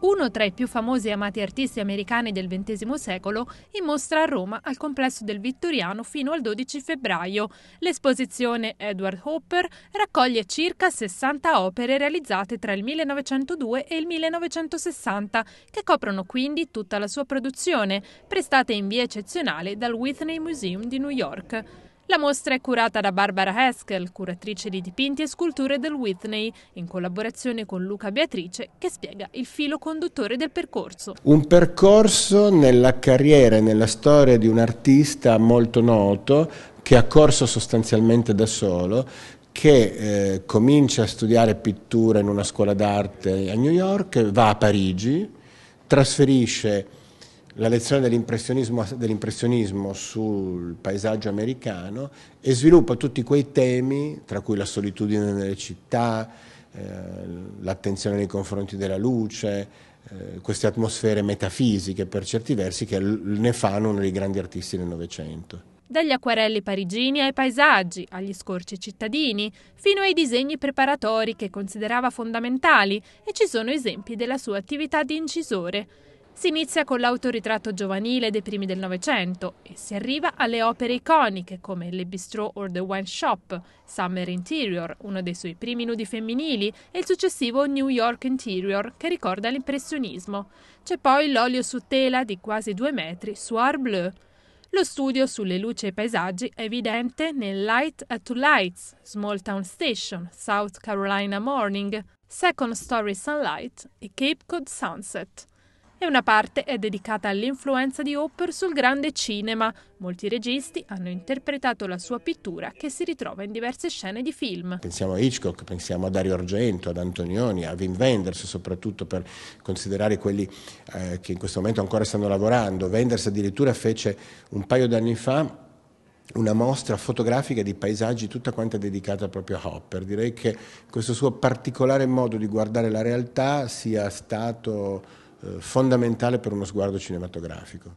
uno tra i più famosi e amati artisti americani del XX secolo, in mostra a Roma al complesso del Vittoriano fino al 12 febbraio. L'esposizione Edward Hopper raccoglie circa 60 opere realizzate tra il 1902 e il 1960, che coprono quindi tutta la sua produzione, prestate in via eccezionale dal Whitney Museum di New York. La mostra è curata da Barbara Haskell, curatrice di dipinti e sculture del Whitney, in collaborazione con Luca Beatrice, che spiega il filo conduttore del percorso. Un percorso nella carriera e nella storia di un artista molto noto, che ha corso sostanzialmente da solo, che eh, comincia a studiare pittura in una scuola d'arte a New York, va a Parigi, trasferisce la lezione dell'impressionismo, dell'impressionismo, sul paesaggio americano e sviluppa tutti quei temi, tra cui la solitudine nelle città, eh, l'attenzione nei confronti della luce, eh, queste atmosfere metafisiche per certi versi che ne fanno uno dei grandi artisti del Novecento dagli acquarelli parigini ai paesaggi, agli scorci cittadini, fino ai disegni preparatori che considerava fondamentali e ci sono esempi della sua attività di incisore. Si inizia con l'autoritratto giovanile dei primi del Novecento e si arriva alle opere iconiche come Le Bistro or the Wine Shop, Summer Interior, uno dei suoi primi nudi femminili, e il successivo New York Interior, che ricorda l'impressionismo. C'è poi l'olio su tela di quasi due metri su Art Bleu. Lo studio sulle luci e paesaggi è evidente nel Light at Two Lights, Small Town Station, South Carolina Morning, Second Story Sunlight e Cape Cod Sunset e una parte è dedicata all'influenza di Hopper sul grande cinema. Molti registi hanno interpretato la sua pittura che si ritrova in diverse scene di film. Pensiamo a Hitchcock, pensiamo a Dario Argento, ad Antonioni, a Wim Wenders soprattutto per considerare quelli eh, che in questo momento ancora stanno lavorando. Wenders addirittura fece un paio d'anni fa una mostra fotografica di paesaggi tutta quanta dedicata proprio a Hopper. Direi che questo suo particolare modo di guardare la realtà sia stato eh, fondamentale per uno sguardo cinematografico.